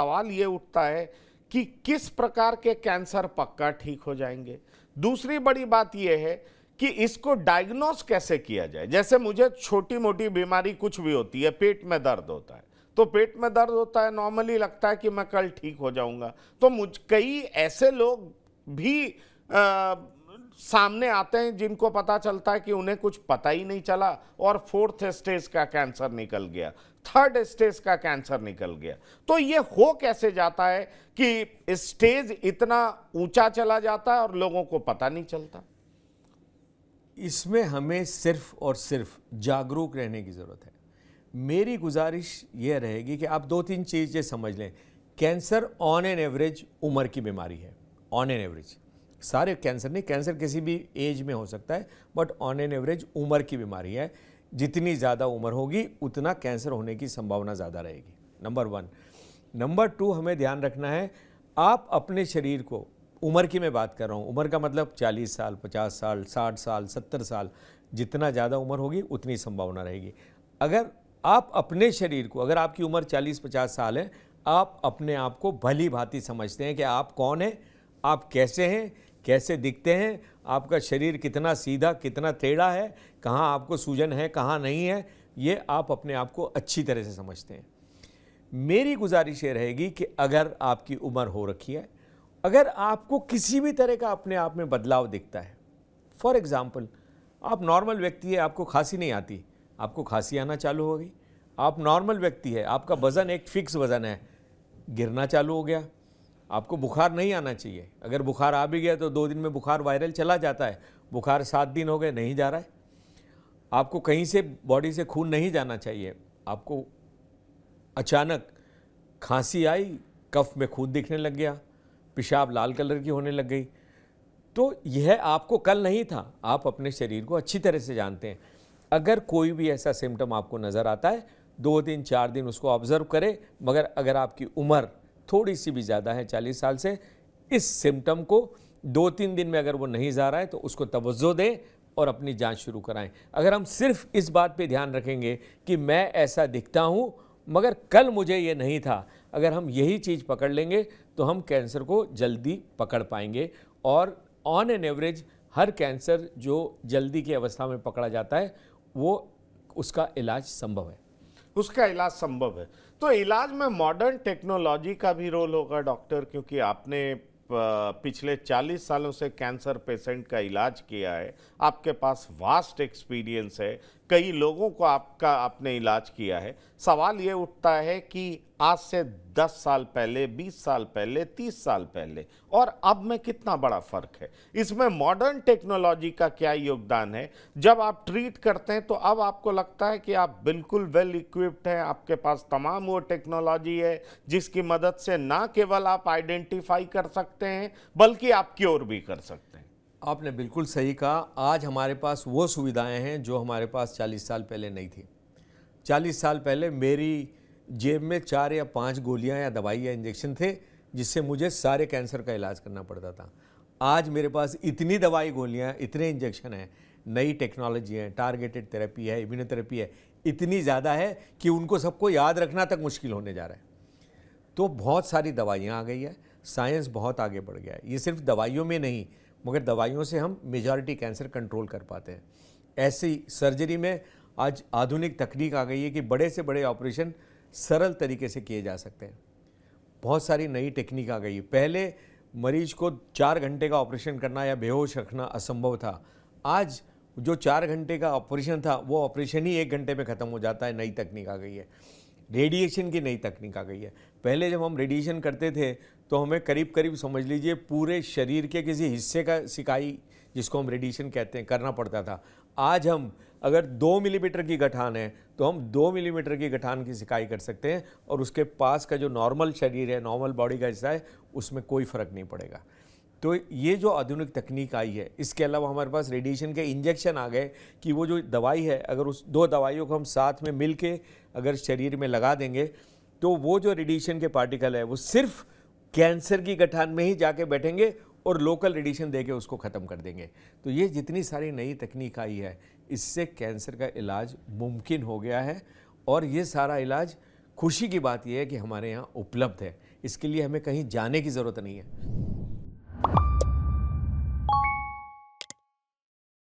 सवाल ये उठता है कि किस प्रकार के कैंसर पक्का ठीक हो जाएंगे दूसरी बड़ी बात यह है कि इसको डायग्नोस कैसे किया जाए जैसे मुझे छोटी मोटी बीमारी कुछ भी होती है पेट में दर्द होता है तो पेट में दर्द होता है नॉर्मली लगता है कि मैं कल ठीक हो जाऊंगा तो मुझ कई ऐसे लोग भी आ, सामने आते हैं जिनको पता चलता है कि उन्हें कुछ पता ही नहीं चला और फोर्थ स्टेज का कैंसर निकल गया थर्ड स्टेज का कैंसर निकल गया तो ये हो कैसे जाता है कि स्टेज इतना ऊंचा चला जाता है और लोगों को पता नहीं चलता इसमें हमें सिर्फ और सिर्फ जागरूक रहने की ज़रूरत है मेरी गुजारिश यह रहेगी कि आप दो तीन चीज़ें समझ लें कैंसर ऑन एन एवरेज उम्र की बीमारी है ऑन एन एवरेज सारे कैंसर नहीं कैंसर किसी भी एज में हो सकता है बट ऑन एन एवरेज उम्र की बीमारी है जितनी ज़्यादा उम्र होगी उतना कैंसर होने की संभावना ज़्यादा रहेगी नंबर वन नंबर टू हमें ध्यान रखना है आप अपने शरीर को उम्र की मैं बात कर रहा हूँ उम्र का मतलब 40 साल 50 साल 60 साल 70 साल जितना ज़्यादा उम्र होगी उतनी संभावना रहेगी अगर आप अपने शरीर को अगर आपकी उम्र 40-50 साल है आप अपने आप को भली भांति समझते हैं कि आप कौन हैं आप कैसे हैं कैसे दिखते हैं आपका शरीर कितना सीधा कितना टेढ़ा है कहाँ आपको सूजन है कहाँ नहीं है ये आप अपने आप को अच्छी तरह से समझते हैं मेरी गुजारिश ये रहेगी कि अगर आपकी उम्र हो रखी है अगर आपको किसी भी तरह का अपने आप में बदलाव दिखता है फॉर एग्ज़ाम्पल आप नॉर्मल व्यक्ति है आपको खांसी नहीं आती आपको खांसी आना चालू हो गई आप नॉर्मल व्यक्ति है आपका वज़न एक फ़िक्स वज़न है गिरना चालू हो गया आपको बुखार नहीं आना चाहिए अगर बुखार आ भी गया तो दो दिन में बुखार वायरल चला जाता है बुखार सात दिन हो गए नहीं जा रहा है आपको कहीं से बॉडी से खून नहीं जाना चाहिए आपको अचानक खांसी आई कफ में खून दिखने लग गया पेशाब लाल कलर की होने लग गई तो यह आपको कल नहीं था आप अपने शरीर को अच्छी तरह से जानते हैं अगर कोई भी ऐसा सिम्टम आपको नज़र आता है दो दिन चार दिन उसको ऑब्ज़र्व करें मगर अगर आपकी उम्र थोड़ी सी भी ज़्यादा है चालीस साल से इस सिम्टम को दो तीन दिन में अगर वो नहीं जा रहा है तो उसको तवज्जो दें और अपनी जांच शुरू कराएं अगर हम सिर्फ इस बात पे ध्यान रखेंगे कि मैं ऐसा दिखता हूँ मगर कल मुझे ये नहीं था अगर हम यही चीज़ पकड़ लेंगे तो हम कैंसर को जल्दी पकड़ पाएंगे और ऑन एन एवरेज हर कैंसर जो जल्दी की अवस्था में पकड़ा जाता है वो उसका इलाज संभव है उसका इलाज संभव है तो इलाज में मॉडर्न टेक्नोलॉजी का भी रोल होगा डॉक्टर क्योंकि आपने पिछले 40 सालों से कैंसर पेशेंट का इलाज किया है आपके पास वास्ट एक्सपीरियंस है कई लोगों को आपका आपने इलाज किया है सवाल ये उठता है कि आज से 10 साल पहले 20 साल पहले 30 साल पहले और अब में कितना बड़ा फर्क है इसमें मॉडर्न टेक्नोलॉजी का क्या योगदान है जब आप ट्रीट करते हैं तो अब आपको लगता है कि आप बिल्कुल वेल इक्विप्ड हैं आपके पास तमाम वो टेक्नोलॉजी है जिसकी मदद से ना केवल आप आइडेंटिफाई कर सकते हैं बल्कि आप क्योर भी कर सकते हैं आपने बिल्कुल सही कहा आज हमारे पास वो सुविधाएं हैं जो हमारे पास 40 साल पहले नहीं थी 40 साल पहले मेरी जेब में चार या पांच गोलियां या दवाई या इंजेक्शन थे जिससे मुझे सारे कैंसर का इलाज करना पड़ता था आज मेरे पास इतनी दवाई गोलियां इतने इंजेक्शन हैं नई टेक्नोलॉजी है टारगेटेड थेरेपी है इम्यूनोथेरेपी है इतनी ज़्यादा है कि उनको सबको याद रखना तक मुश्किल होने जा रहा है तो बहुत सारी दवाइयाँ आ गई है साइंस बहुत आगे बढ़ गया है ये सिर्फ दवाइयों में नहीं मगर दवाइयों से हम मेजॉरिटी कैंसर कंट्रोल कर पाते हैं ऐसी सर्जरी में आज आधुनिक तकनीक आ गई है कि बड़े से बड़े ऑपरेशन सरल तरीके से किए जा सकते हैं बहुत सारी नई टेक्निक आ गई पहले मरीज को चार घंटे का ऑपरेशन करना या बेहोश रखना असंभव था आज जो चार घंटे का ऑपरेशन था वो ऑपरेशन ही एक घंटे में ख़त्म हो जाता है नई तकनीक आ गई है रेडिएशन की नई तकनीक आ गई है पहले जब हम रेडिएशन करते थे तो हमें करीब करीब समझ लीजिए पूरे शरीर के किसी हिस्से का सिकाई जिसको हम रेडिएशन कहते हैं करना पड़ता था आज हम अगर दो मिलीमीटर की गठान है तो हम दो मिलीमीटर की गठान की सिकाई कर सकते हैं और उसके पास का जो नॉर्मल शरीर है नॉर्मल बॉडी का हिस्सा है उसमें कोई फ़र्क नहीं पड़ेगा तो ये जो आधुनिक तकनीक आई है इसके अलावा हमारे पास रेडिएशन के इंजेक्शन आ गए कि वो जो दवाई है अगर उस दो दवाइयों को हम साथ में मिल के अगर शरीर में लगा देंगे तो वो जो रेडिएशन के पार्टिकल है वो सिर्फ कैंसर की गठान में ही जाके बैठेंगे और लोकल रेडिएशन दे के उसको ख़त्म कर देंगे तो ये जितनी सारी नई तकनीक आई है इससे कैंसर का इलाज मुमकिन हो गया है और ये सारा इलाज खुशी की बात यह है कि हमारे यहाँ उपलब्ध है इसके लिए हमें कहीं जाने की ज़रूरत नहीं है